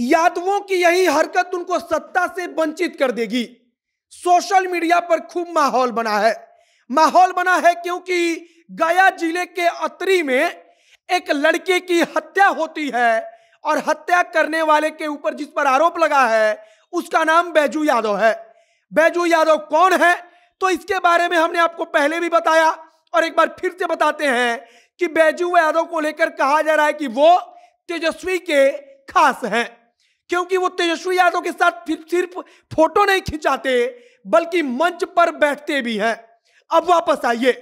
यादवों की यही हरकत उनको सत्ता से वंचित कर देगी सोशल मीडिया पर खूब माहौल बना है माहौल बना है क्योंकि गया जिले के अतरी में एक लड़के की हत्या होती है और हत्या करने वाले के ऊपर जिस पर आरोप लगा है उसका नाम बैजू यादव है बैजू यादव कौन है तो इसके बारे में हमने आपको पहले भी बताया और एक बार फिर से बताते हैं कि बैजू यादव को लेकर कहा जा रहा है कि वो तेजस्वी के खास हैं क्योंकि वो तेजस्वी यादव के साथ सिर्फ फोटो नहीं खिंचाते बल्कि मंच पर बैठते भी हैं अब वापस आइए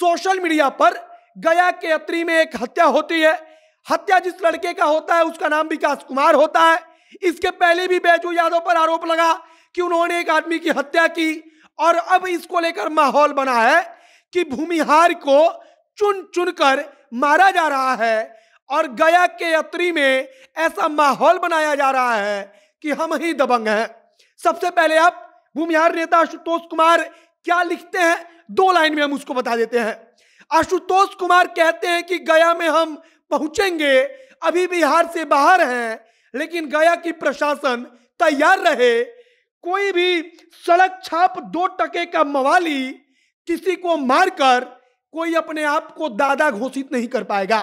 सोशल मीडिया पर गया के अत्री में एक हत्या होती है हत्या जिस लड़के का होता है उसका नाम विकास कुमार होता है इसके पहले भी बैजू यादव पर आरोप लगा कि उन्होंने एक आदमी की हत्या की और अब इसको लेकर माहौल बना है कि भूमिहार को चुन चुन कर मारा जा रहा है और गया के यात्री में ऐसा माहौल बनाया जा रहा है कि हम ही दबंग हैं सबसे पहले आप भूमिहार नेता आशुतोष कुमार क्या लिखते हैं दो लाइन में हम उसको बता देते हैं आशुतोष कुमार कहते हैं कि गया में हम पहुंचेंगे अभी बिहार से बाहर हैं लेकिन गया की प्रशासन तैयार रहे कोई भी सड़क छाप दो टके का मवाली किसी को मारकर कोई अपने आप को दादा घोषित नहीं कर पाएगा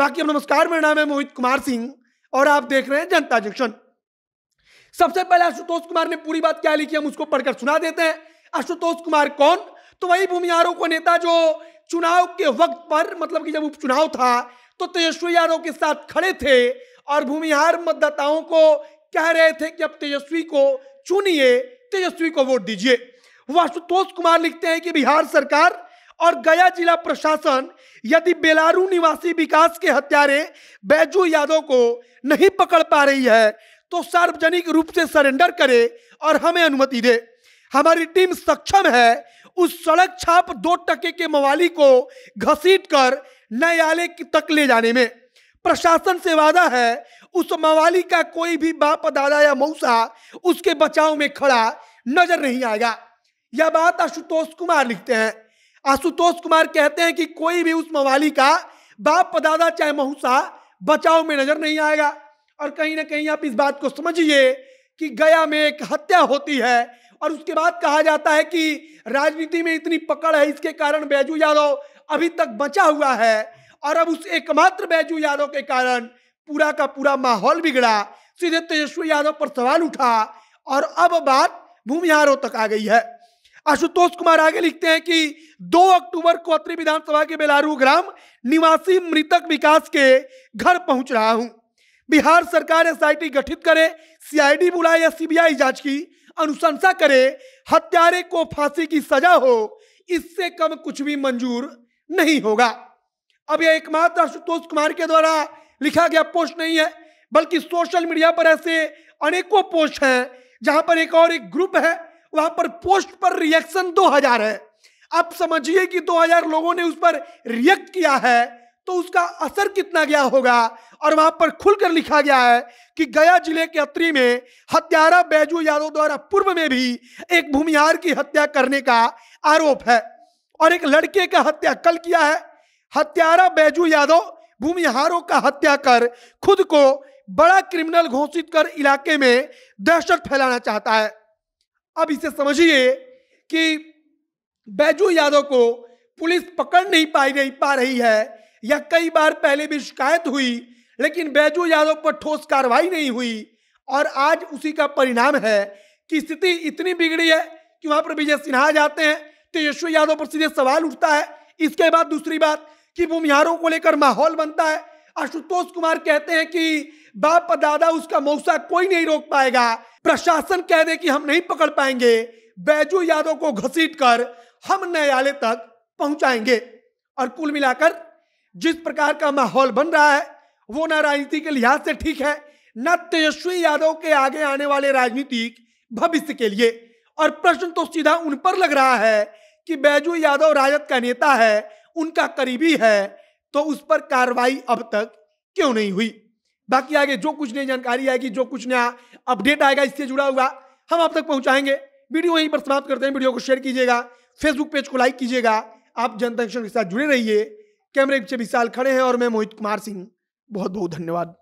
बाकी नमस्कार मेरा नाम है मोहित कुमार सिंह और आप देख रहे हैं जनता जंक्शन सबसे पहले आशुतोष कुमार ने पूरी बात क्या लिखी हम उसको पढ़कर सुना देते हैं आशुतोष कुमार कौन तो वही भूमिहारों को नेता जो चुनाव के वक्त पर मतलब कि जब उपचुनाव था तो तेजस्वी यादव के साथ खड़े थे और भूमिहार मतदाताओं को कह रहे थे कि अब तेजस्वी को चुनिए तेजस्वी को वोट दीजिए वो आशुतोष कुमार लिखते हैं कि बिहार सरकार और गया जिला प्रशासन यदि बेलारू निवासी विकास के हत्यारे बैजू यादव को नहीं पकड़ पा रही है तो सार्वजनिक रूप से सरेंडर करे और हमें अनुमति दे हमारी टीम सक्षम है उस सड़क छाप दो टके के मवाली को घसीट कर न्यायालय तक ले जाने में प्रशासन से वादा है उस मवाली का कोई भी बाप दादा या मऊसा उसके बचाव में खड़ा नजर नहीं आएगा यह बात आशुतोष कुमार लिखते हैं आशुतोष कुमार कहते हैं कि कोई भी उस मवाली का बाप पदादा चाहे महुसा बचाव में नजर नहीं आएगा और कहीं ना कहीं आप इस बात को समझिए कि गया में एक हत्या होती है और उसके बाद कहा जाता है कि राजनीति में इतनी पकड़ है इसके कारण बैजू यादव अभी तक बचा हुआ है और अब उस एकमात्र बैजू यादव के कारण पूरा का पूरा माहौल बिगड़ा सीधे तेजस्वी यादव पर सवाल उठा और अब बात भूमिहारों तक आ गई है आशुतोष कुमार आगे लिखते हैं कि 2 अक्टूबर को अत्री विधानसभा के बेलारू ग्राम निवासी मृतक विकास के घर पहुंच रहा हूं बिहार सरकार एसआईटी गठित करे सीआईडी बुलाए या सीबीआई जांच की अनुशंसा करे हत्यारे को फांसी की सजा हो इससे कम कुछ भी मंजूर नहीं होगा अब यह एकमात्र आशुतोष कुमार के द्वारा लिखा गया पोस्ट नहीं है बल्कि सोशल मीडिया पर ऐसे अनेकों पोस्ट हैं जहां पर एक और एक ग्रुप है वहां पर पोस्ट पर रिएक्शन 2000 है आप समझिए कि 2000 लोगों ने उस पर रिएक्ट किया है तो उसका असर कितना गया होगा और वहां पर खुलकर लिखा गया है कि गया जिले के अत्री में हत्यारा बैजू यादव द्वारा पूर्व में भी एक भूमिहार की हत्या करने का आरोप है और एक लड़के का हत्या कल किया है हत्यारा बैजू यादव भूमिहारों का हत्या कर खुद को बड़ा क्रिमिनल घोषित कर इलाके में दहशत फैलाना चाहता है अब इसे समझिए कि बैजू यादव को पुलिस पकड़ नहीं पाई नहीं पा रही है या कई बार पहले भी शिकायत हुई लेकिन बैजू यादव पर ठोस कार्रवाई नहीं हुई और आज उसी का परिणाम है कि स्थिति इतनी बिगड़ी है कि वहां पर विजय सिन्हा जाते हैं तेजस्वी तो यादव पर सीधे सवाल उठता है इसके बाद दूसरी बात कि बुमियारों को लेकर माहौल बनता है आशुतोष कुमार कहते हैं कि बाप दादा उसका मौसा कोई नहीं रोक पाएगा प्रशासन कह दे कि हम नहीं पकड़ पाएंगे बैजू यादव को घसीट कर हम न्यायालय तक पहुंचाएंगे और कुल मिलाकर जिस प्रकार का माहौल बन रहा है वो ना राजनीति के लिहाज से ठीक है न तेजस्वी यादव के आगे आने वाले राजनीतिक भविष्य के लिए और प्रश्न तो सीधा उन पर लग रहा है कि बैजू यादव राजद का नेता है उनका करीबी है तो उस पर कार्रवाई अब तक क्यों नहीं हुई बाकी आगे जो कुछ नई जानकारी आएगी जो कुछ नया अपडेट आएगा इससे जुड़ा हुआ हम आप तक पहुंचाएंगे वीडियो यहीं पर समाप्त करते हैं वीडियो को शेयर कीजिएगा फेसबुक पेज को लाइक कीजिएगा आप जनता के साथ जुड़े रहिए कैमरे पीछे विशाल खड़े हैं और मैं मोहित कुमार सिंह बहुत बहुत धन्यवाद